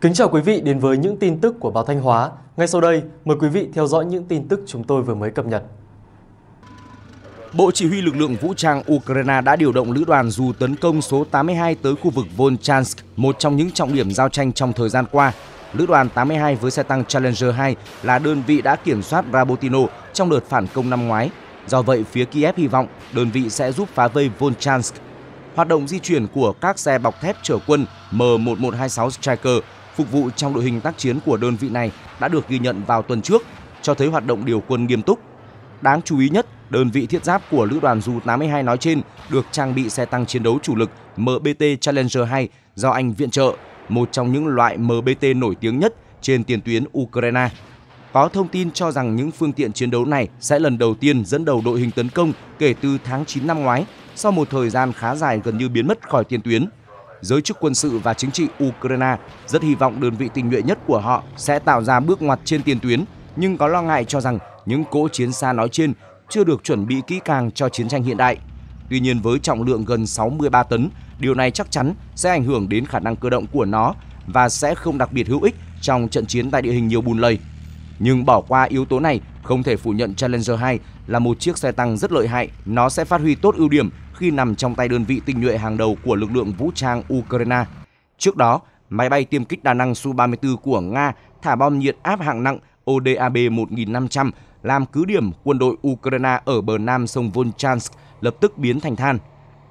Kính chào quý vị đến với những tin tức của báo Thanh Hóa. Ngay sau đây, mời quý vị theo dõi những tin tức chúng tôi vừa mới cập nhật. Bộ Chỉ huy lực lượng vũ trang Ukraine đã điều động lữ đoàn dù tấn công số 82 tới khu vực Volchansk, một trong những trọng điểm giao tranh trong thời gian qua. Lữ đoàn 82 với xe tăng Challenger 2 là đơn vị đã kiểm soát Rabotino trong đợt phản công năm ngoái. Do vậy, phía Kiev hy vọng đơn vị sẽ giúp phá vây Volchansk. Hoạt động di chuyển của các xe bọc thép chở quân M1126 Striker phục vụ trong đội hình tác chiến của đơn vị này đã được ghi nhận vào tuần trước, cho thấy hoạt động điều quân nghiêm túc. Đáng chú ý nhất, đơn vị thiết giáp của lữ đoàn Du 82 nói trên được trang bị xe tăng chiến đấu chủ lực MBT Challenger 2 do Anh viện trợ, một trong những loại MBT nổi tiếng nhất trên tiền tuyến Ukraine. Có thông tin cho rằng những phương tiện chiến đấu này sẽ lần đầu tiên dẫn đầu đội hình tấn công kể từ tháng 9 năm ngoái, sau một thời gian khá dài gần như biến mất khỏi tiền tuyến giới chức quân sự và chính trị Ukraine rất hy vọng đơn vị tình nguyện nhất của họ sẽ tạo ra bước ngoặt trên tiền tuyến, nhưng có lo ngại cho rằng những cỗ chiến xa nói trên chưa được chuẩn bị kỹ càng cho chiến tranh hiện đại. Tuy nhiên với trọng lượng gần 63 tấn, điều này chắc chắn sẽ ảnh hưởng đến khả năng cơ động của nó và sẽ không đặc biệt hữu ích trong trận chiến tại địa hình nhiều bùn lầy. Nhưng bỏ qua yếu tố này, không thể phủ nhận Challenger 2 là một chiếc xe tăng rất lợi hại. Nó sẽ phát huy tốt ưu điểm khi nằm trong tay đơn vị tinh nhuệ hàng đầu của lực lượng vũ trang Ukraine. Trước đó, máy bay tiêm kích đa năng Su-34 của Nga thả bom nhiệt áp hạng nặng ODAB-1500 làm cứ điểm quân đội Ukraine ở bờ nam sông Volchansk lập tức biến thành than.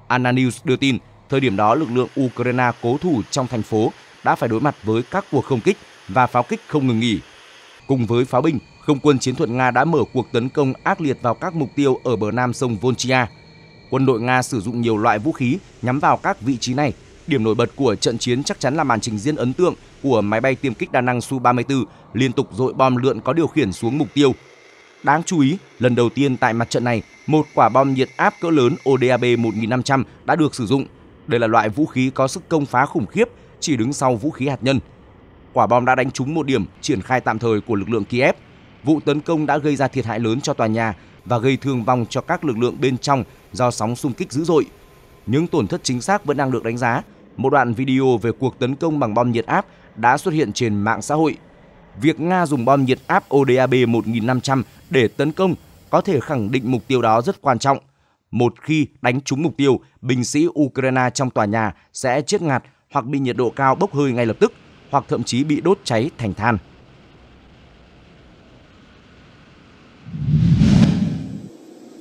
Anna đưa tin, thời điểm đó lực lượng Ukraine cố thủ trong thành phố đã phải đối mặt với các cuộc không kích và pháo kích không ngừng nghỉ. Cùng với pháo binh, không quân chiến thuật Nga đã mở cuộc tấn công ác liệt vào các mục tiêu ở bờ nam sông Volchia – quân đội Nga sử dụng nhiều loại vũ khí nhắm vào các vị trí này. Điểm nổi bật của trận chiến chắc chắn là màn trình diễn ấn tượng của máy bay tiêm kích đa năng Su-34 liên tục dội bom lượn có điều khiển xuống mục tiêu. Đáng chú ý, lần đầu tiên tại mặt trận này, một quả bom nhiệt áp cỡ lớn ODAB 1500 đã được sử dụng. Đây là loại vũ khí có sức công phá khủng khiếp, chỉ đứng sau vũ khí hạt nhân. Quả bom đã đánh trúng một điểm triển khai tạm thời của lực lượng Kiev. Vụ tấn công đã gây ra thiệt hại lớn cho tòa nhà và gây thương vong cho các lực lượng bên trong do sóng xung kích dữ dội. Những tổn thất chính xác vẫn đang được đánh giá. Một đoạn video về cuộc tấn công bằng bom nhiệt áp đã xuất hiện trên mạng xã hội. Việc Nga dùng bom nhiệt áp ODAB 1500 để tấn công có thể khẳng định mục tiêu đó rất quan trọng. Một khi đánh trúng mục tiêu, binh sĩ Ukraine trong tòa nhà sẽ chết ngạt hoặc bị nhiệt độ cao bốc hơi ngay lập tức, hoặc thậm chí bị đốt cháy thành than.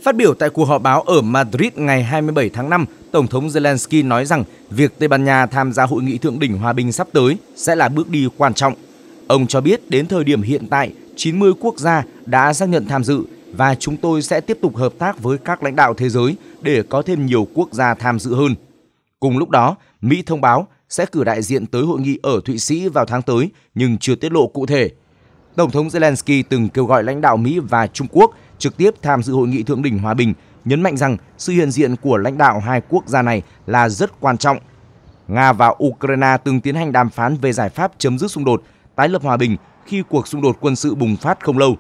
Phát biểu tại cuộc họp báo ở Madrid ngày 27 tháng 5, Tổng thống Zelensky nói rằng việc Tây Ban Nha tham gia hội nghị thượng đỉnh hòa bình sắp tới sẽ là bước đi quan trọng. Ông cho biết đến thời điểm hiện tại, 90 quốc gia đã xác nhận tham dự và chúng tôi sẽ tiếp tục hợp tác với các lãnh đạo thế giới để có thêm nhiều quốc gia tham dự hơn. Cùng lúc đó, Mỹ thông báo sẽ cử đại diện tới hội nghị ở Thụy Sĩ vào tháng tới nhưng chưa tiết lộ cụ thể. Tổng thống Zelensky từng kêu gọi lãnh đạo Mỹ và Trung Quốc trực tiếp tham dự hội nghị thượng đỉnh hòa bình, nhấn mạnh rằng sự hiện diện của lãnh đạo hai quốc gia này là rất quan trọng. Nga và Ukraine từng tiến hành đàm phán về giải pháp chấm dứt xung đột, tái lập hòa bình khi cuộc xung đột quân sự bùng phát không lâu,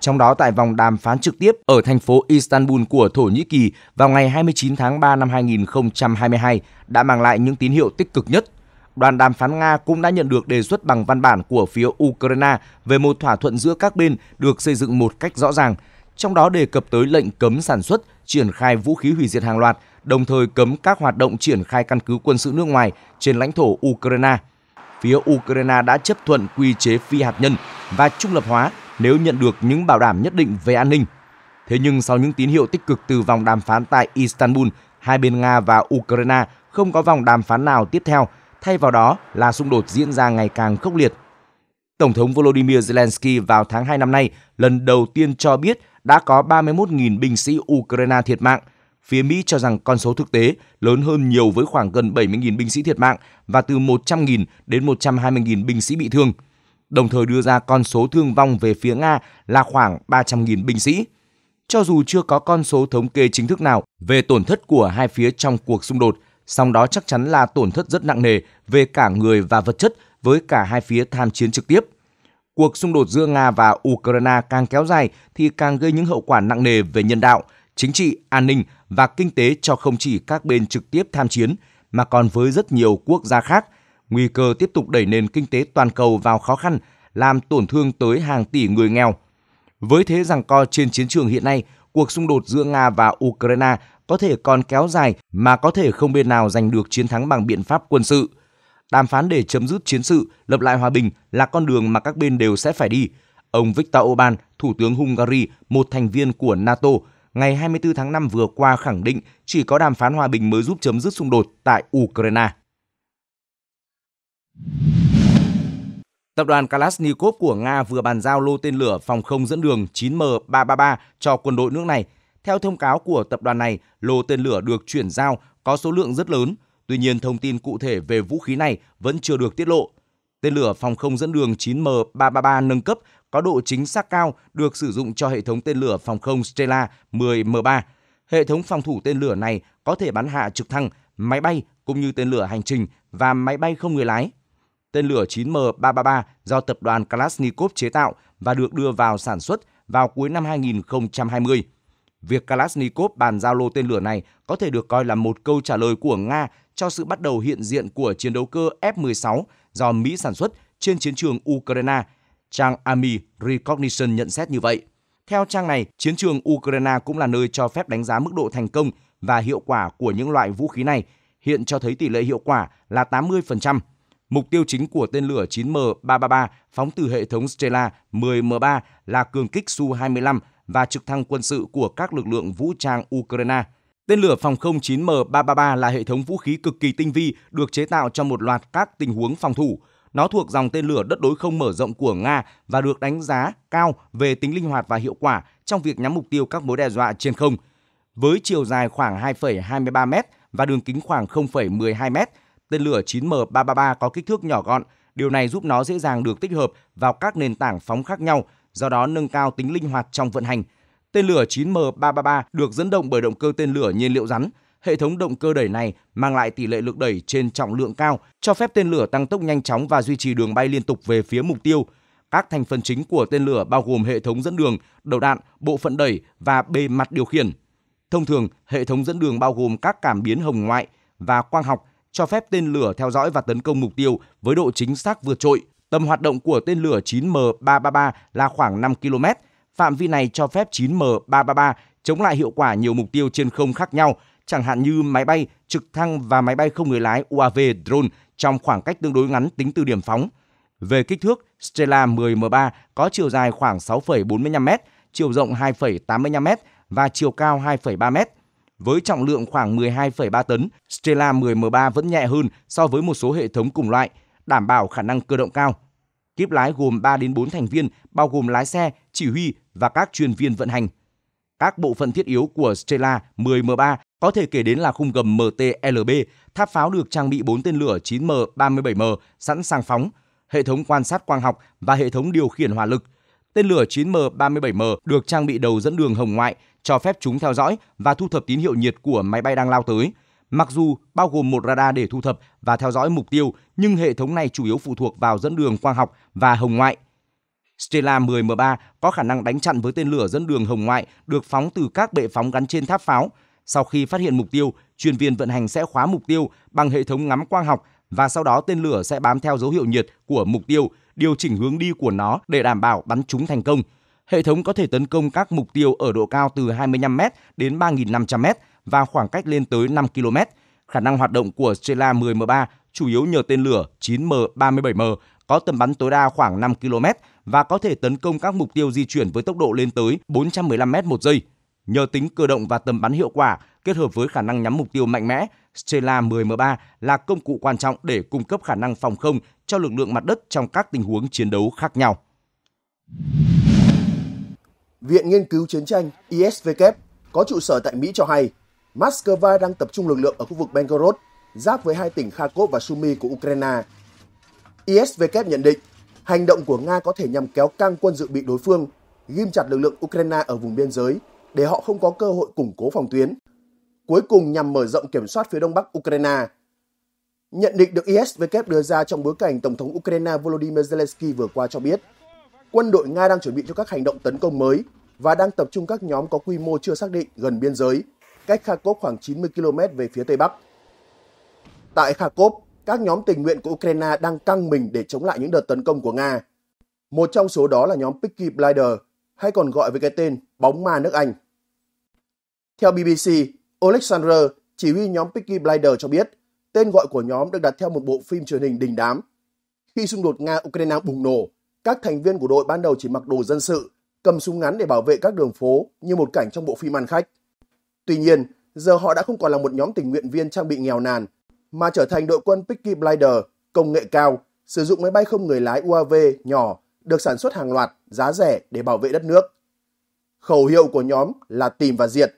trong đó tại vòng đàm phán trực tiếp ở thành phố Istanbul của Thổ Nhĩ Kỳ vào ngày 29 tháng 3 năm 2022 đã mang lại những tín hiệu tích cực nhất. Đoàn đàm phán Nga cũng đã nhận được đề xuất bằng văn bản của phía Ukraine về một thỏa thuận giữa các bên được xây dựng một cách rõ ràng – trong đó đề cập tới lệnh cấm sản xuất, triển khai vũ khí hủy diệt hàng loạt, đồng thời cấm các hoạt động triển khai căn cứ quân sự nước ngoài trên lãnh thổ Ukraine. Phía Ukraine đã chấp thuận quy chế phi hạt nhân và trung lập hóa nếu nhận được những bảo đảm nhất định về an ninh. Thế nhưng sau những tín hiệu tích cực từ vòng đàm phán tại Istanbul, hai bên Nga và Ukraine không có vòng đàm phán nào tiếp theo, thay vào đó là xung đột diễn ra ngày càng khốc liệt. Tổng thống Volodymyr Zelensky vào tháng 2 năm nay lần đầu tiên cho biết đã có 31.000 binh sĩ Ukraine thiệt mạng. Phía Mỹ cho rằng con số thực tế lớn hơn nhiều với khoảng gần 70.000 binh sĩ thiệt mạng và từ 100.000 đến 120.000 binh sĩ bị thương. Đồng thời đưa ra con số thương vong về phía Nga là khoảng 300.000 binh sĩ. Cho dù chưa có con số thống kê chính thức nào về tổn thất của hai phía trong cuộc xung đột, song đó chắc chắn là tổn thất rất nặng nề về cả người và vật chất với cả hai phía tham chiến trực tiếp cuộc xung đột giữa Nga và Ukraine càng kéo dài thì càng gây những hậu quả nặng nề về nhân đạo, chính trị, an ninh và kinh tế cho không chỉ các bên trực tiếp tham chiến mà còn với rất nhiều quốc gia khác. Nguy cơ tiếp tục đẩy nền kinh tế toàn cầu vào khó khăn, làm tổn thương tới hàng tỷ người nghèo. Với thế rằng co trên chiến trường hiện nay, cuộc xung đột giữa Nga và Ukraine có thể còn kéo dài mà có thể không bên nào giành được chiến thắng bằng biện pháp quân sự – Đàm phán để chấm dứt chiến sự, lập lại hòa bình là con đường mà các bên đều sẽ phải đi. Ông Viktor Orbán, Thủ tướng Hungary, một thành viên của NATO, ngày 24 tháng 5 vừa qua khẳng định chỉ có đàm phán hòa bình mới giúp chấm dứt xung đột tại Ukraine. Tập đoàn Kalashnikov của Nga vừa bàn giao lô tên lửa phòng không dẫn đường 9M333 cho quân đội nước này. Theo thông cáo của tập đoàn này, lô tên lửa được chuyển giao có số lượng rất lớn – Tuy nhiên, thông tin cụ thể về vũ khí này vẫn chưa được tiết lộ. Tên lửa phòng không dẫn đường 9M333 nâng cấp có độ chính xác cao được sử dụng cho hệ thống tên lửa phòng không Stella 10M3. Hệ thống phòng thủ tên lửa này có thể bắn hạ trực thăng, máy bay cũng như tên lửa hành trình và máy bay không người lái. Tên lửa 9M333 do tập đoàn Kalashnikov chế tạo và được đưa vào sản xuất vào cuối năm 2020. Việc Kalashnikov bàn giao lô tên lửa này có thể được coi là một câu trả lời của Nga cho sự bắt đầu hiện diện của chiến đấu cơ F-16 do Mỹ sản xuất trên chiến trường Ukraine. Trang Army Recognition nhận xét như vậy. Theo trang này, chiến trường Ukraine cũng là nơi cho phép đánh giá mức độ thành công và hiệu quả của những loại vũ khí này, hiện cho thấy tỷ lệ hiệu quả là 80%. Mục tiêu chính của tên lửa 9M333 phóng từ hệ thống Strela 10M3 là cường kích Su-25 và trực thăng quân sự của các lực lượng vũ trang Ukraine. Tên lửa phòng không 9M333 là hệ thống vũ khí cực kỳ tinh vi được chế tạo trong một loạt các tình huống phòng thủ. Nó thuộc dòng tên lửa đất đối không mở rộng của Nga và được đánh giá cao về tính linh hoạt và hiệu quả trong việc nhắm mục tiêu các mối đe dọa trên không. Với chiều dài khoảng 2,23 m và đường kính khoảng 0,12 m, tên lửa 9M333 có kích thước nhỏ gọn. Điều này giúp nó dễ dàng được tích hợp vào các nền tảng phóng khác nhau, do đó nâng cao tính linh hoạt trong vận hành. Tên lửa 9M333 được dẫn động bởi động cơ tên lửa nhiên liệu rắn. Hệ thống động cơ đẩy này mang lại tỷ lệ lực đẩy trên trọng lượng cao, cho phép tên lửa tăng tốc nhanh chóng và duy trì đường bay liên tục về phía mục tiêu. Các thành phần chính của tên lửa bao gồm hệ thống dẫn đường, đầu đạn, bộ phận đẩy và bề mặt điều khiển. Thông thường, hệ thống dẫn đường bao gồm các cảm biến hồng ngoại và quang học cho phép tên lửa theo dõi và tấn công mục tiêu với độ chính xác vượt trội. Tầm hoạt động của tên lửa 9M333 là khoảng 5 km. Phạm vi này cho phép 9M333 chống lại hiệu quả nhiều mục tiêu trên không khác nhau, chẳng hạn như máy bay, trực thăng và máy bay không người lái UAV drone trong khoảng cách tương đối ngắn tính từ điểm phóng. Về kích thước, Stella 10M3 có chiều dài khoảng 6,45m, chiều rộng 2,85m và chiều cao 2,3m. Với trọng lượng khoảng 12,3 tấn, Stella 10M3 vẫn nhẹ hơn so với một số hệ thống cùng loại – đảm bảo khả năng cơ động cao. kiếp lái gồm 3 đến 4 thành viên, bao gồm lái xe, chỉ huy và các chuyên viên vận hành. Các bộ phận thiết yếu của Stella 10M3 có thể kể đến là khung gầm MTLB, tháp pháo được trang bị 4 tên lửa 9M37M sẵn sàng phóng, hệ thống quan sát quang học và hệ thống điều khiển hỏa lực. Tên lửa 9M37M được trang bị đầu dẫn đường hồng ngoại, cho phép chúng theo dõi và thu thập tín hiệu nhiệt của máy bay đang lao tới – Mặc dù bao gồm một radar để thu thập và theo dõi mục tiêu, nhưng hệ thống này chủ yếu phụ thuộc vào dẫn đường quang học và hồng ngoại. Stella 10M3 có khả năng đánh chặn với tên lửa dẫn đường hồng ngoại được phóng từ các bệ phóng gắn trên tháp pháo. Sau khi phát hiện mục tiêu, chuyên viên vận hành sẽ khóa mục tiêu bằng hệ thống ngắm quang học và sau đó tên lửa sẽ bám theo dấu hiệu nhiệt của mục tiêu, điều chỉnh hướng đi của nó để đảm bảo bắn trúng thành công. Hệ thống có thể tấn công các mục tiêu ở độ cao từ 25m đến 3.500m và khoảng cách lên tới 5 km. Khả năng hoạt động của Strela 10M3 chủ yếu nhờ tên lửa 9M37M có tầm bắn tối đa khoảng 5 km và có thể tấn công các mục tiêu di chuyển với tốc độ lên tới 415 m một giây. Nhờ tính cơ động và tầm bắn hiệu quả kết hợp với khả năng nhắm mục tiêu mạnh mẽ, Strela 10M3 là công cụ quan trọng để cung cấp khả năng phòng không cho lực lượng mặt đất trong các tình huống chiến đấu khác nhau. Viện Nghiên cứu Chiến tranh ISVK có trụ sở tại Mỹ cho hay Moscow đang tập trung lực lượng ở khu vực Belgorod, giáp với hai tỉnh Kharkov và Sumy của Ukraine. ISW nhận định hành động của Nga có thể nhằm kéo căng quân dự bị đối phương, ghim chặt lực lượng Ukraine ở vùng biên giới để họ không có cơ hội củng cố phòng tuyến, cuối cùng nhằm mở rộng kiểm soát phía đông bắc Ukraine. Nhận định được ISW đưa ra trong bối cảnh Tổng thống Ukraine Volodymyr Zelensky vừa qua cho biết, quân đội Nga đang chuẩn bị cho các hành động tấn công mới và đang tập trung các nhóm có quy mô chưa xác định gần biên giới – cách Kharkov khoảng 90 km về phía tây bắc. Tại Kharkov, các nhóm tình nguyện của Ukraine đang căng mình để chống lại những đợt tấn công của Nga. Một trong số đó là nhóm Peaky Blinders, hay còn gọi với cái tên bóng ma nước Anh. Theo BBC, Alexander, chỉ huy nhóm Peaky Blinders cho biết, tên gọi của nhóm được đặt theo một bộ phim truyền hình đình đám. Khi xung đột Nga-Ukraine bùng nổ, các thành viên của đội ban đầu chỉ mặc đồ dân sự, cầm súng ngắn để bảo vệ các đường phố như một cảnh trong bộ phim ăn khách. Tuy nhiên, giờ họ đã không còn là một nhóm tình nguyện viên trang bị nghèo nàn, mà trở thành đội quân Peaky Blinder, công nghệ cao, sử dụng máy bay không người lái UAV nhỏ, được sản xuất hàng loạt, giá rẻ để bảo vệ đất nước. Khẩu hiệu của nhóm là tìm và diệt.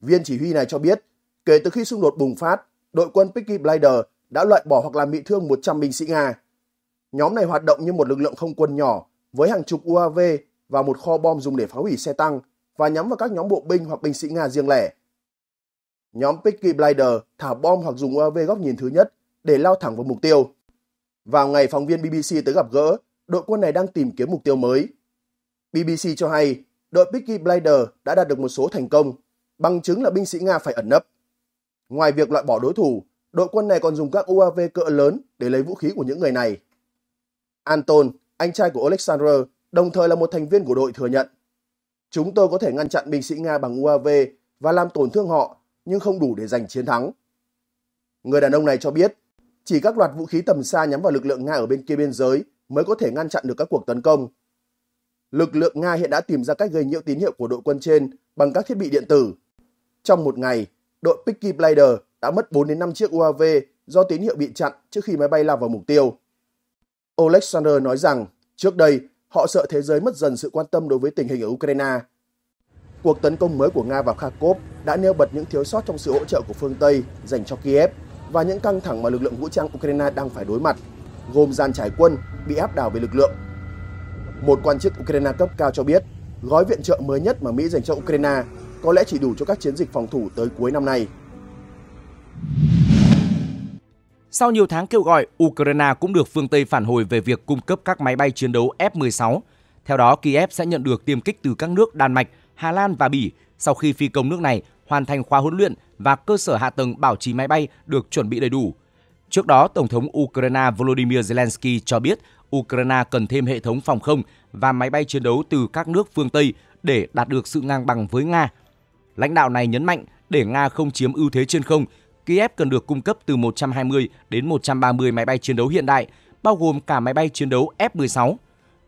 Viên chỉ huy này cho biết, kể từ khi xung đột bùng phát, đội quân Peaky Blinder đã loại bỏ hoặc làm bị thương 100 binh sĩ Nga. Nhóm này hoạt động như một lực lượng không quân nhỏ với hàng chục UAV và một kho bom dùng để phá hủy xe tăng, và nhắm vào các nhóm bộ binh hoặc binh sĩ Nga riêng lẻ. Nhóm Peaky Blinder thả bom hoặc dùng UAV góc nhìn thứ nhất để lao thẳng vào mục tiêu. Vào ngày phóng viên BBC tới gặp gỡ, đội quân này đang tìm kiếm mục tiêu mới. BBC cho hay đội Peaky Blinder đã đạt được một số thành công, bằng chứng là binh sĩ Nga phải ẩn nấp. Ngoài việc loại bỏ đối thủ, đội quân này còn dùng các UAV cỡ lớn để lấy vũ khí của những người này. Anton, anh trai của Alexander, đồng thời là một thành viên của đội thừa nhận Chúng tôi có thể ngăn chặn binh sĩ Nga bằng UAV và làm tổn thương họ, nhưng không đủ để giành chiến thắng. Người đàn ông này cho biết, chỉ các loạt vũ khí tầm xa nhắm vào lực lượng Nga ở bên kia biên giới mới có thể ngăn chặn được các cuộc tấn công. Lực lượng Nga hiện đã tìm ra cách gây nhiễu tín hiệu của đội quân trên bằng các thiết bị điện tử. Trong một ngày, đội Picky Blader đã mất 4 đến 5 chiếc UAV do tín hiệu bị chặn trước khi máy bay lao vào mục tiêu. Alexander nói rằng, trước đây, họ sợ thế giới mất dần sự quan tâm đối với tình hình ở Ukraine. Cuộc tấn công mới của Nga vào Kharkov đã nêu bật những thiếu sót trong sự hỗ trợ của phương Tây dành cho Kiev và những căng thẳng mà lực lượng vũ trang Ukraine đang phải đối mặt, gồm gian trải quân bị áp đảo về lực lượng. Một quan chức Ukraine cấp cao cho biết, gói viện trợ mới nhất mà Mỹ dành cho Ukraine có lẽ chỉ đủ cho các chiến dịch phòng thủ tới cuối năm nay. Sau nhiều tháng kêu gọi, Ukraine cũng được phương Tây phản hồi về việc cung cấp các máy bay chiến đấu F-16. Theo đó, Kiev sẽ nhận được tiêm kích từ các nước Đan Mạch, Hà Lan và Bỉ sau khi phi công nước này hoàn thành khóa huấn luyện và cơ sở hạ tầng bảo trì máy bay được chuẩn bị đầy đủ. Trước đó, Tổng thống Ukraine Volodymyr Zelensky cho biết Ukraine cần thêm hệ thống phòng không và máy bay chiến đấu từ các nước phương Tây để đạt được sự ngang bằng với Nga. Lãnh đạo này nhấn mạnh để Nga không chiếm ưu thế trên không Kiev cần được cung cấp từ 120 đến 130 máy bay chiến đấu hiện đại, bao gồm cả máy bay chiến đấu F-16.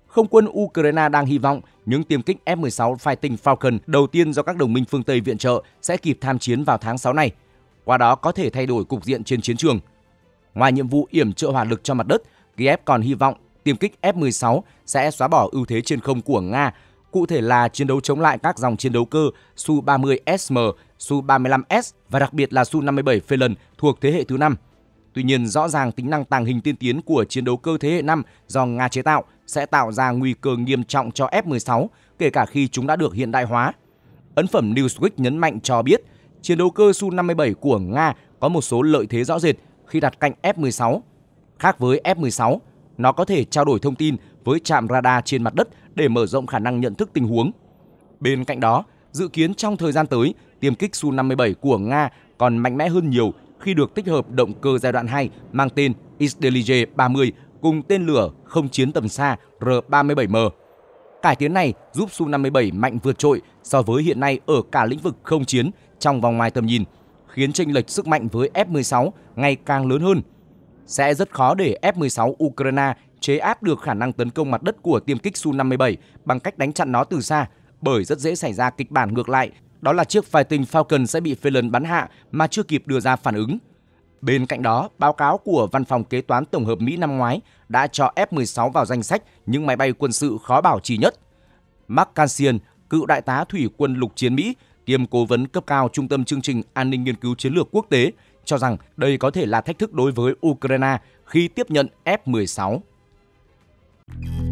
Không quân Ukraine đang hy vọng những tiêm kích F-16 Fighting Falcon đầu tiên do các đồng minh phương Tây viện trợ sẽ kịp tham chiến vào tháng 6 này, qua đó có thể thay đổi cục diện trên chiến trường. Ngoài nhiệm vụ yểm trợ hỏa lực cho mặt đất, Kiev còn hy vọng tiêm kích F-16 sẽ xóa bỏ ưu thế trên không của Nga cụ thể là chiến đấu chống lại các dòng chiến đấu cơ Su-30SM, Su-35S và đặc biệt là Su-57 Phelan thuộc thế hệ thứ 5. Tuy nhiên, rõ ràng tính năng tàng hình tiên tiến của chiến đấu cơ thế hệ 5 do Nga chế tạo sẽ tạo ra nguy cơ nghiêm trọng cho F-16, kể cả khi chúng đã được hiện đại hóa. Ấn phẩm Newsweek nhấn mạnh cho biết, chiến đấu cơ Su-57 của Nga có một số lợi thế rõ rệt khi đặt cạnh F-16. Khác với F-16, nó có thể trao đổi thông tin với trạm radar trên mặt đất để mở rộng khả năng nhận thức tình huống. Bên cạnh đó, dự kiến trong thời gian tới, tiêm kích Su-57 của Nga còn mạnh mẽ hơn nhiều khi được tích hợp động cơ giai đoạn 2 mang tên Istelige 30 cùng tên lửa không chiến tầm xa R-37M. Cải tiến này giúp Su-57 mạnh vượt trội so với hiện nay ở cả lĩnh vực không chiến trong và ngoài tầm nhìn, khiến chênh lệch sức mạnh với F-16 ngày càng lớn hơn. Sẽ rất khó để F-16 Ukraine chế áp được khả năng tấn công mặt đất của tiêm kích Su-57 bằng cách đánh chặn nó từ xa, bởi rất dễ xảy ra kịch bản ngược lại, đó là chiếc Fighting Falcon sẽ bị Phelan bắn hạ mà chưa kịp đưa ra phản ứng. Bên cạnh đó, báo cáo của Văn phòng Kế toán Tổng hợp Mỹ năm ngoái đã cho F-16 vào danh sách những máy bay quân sự khó bảo trì nhất. Mark Cassian, cựu đại tá thủy quân lục chiến Mỹ, kiêm cố vấn cấp cao Trung tâm Chương trình An ninh Nghiên cứu Chiến lược Quốc tế, cho rằng đây có thể là thách thức đối với Ukraine khi tiếp nhận F-16. Thank you.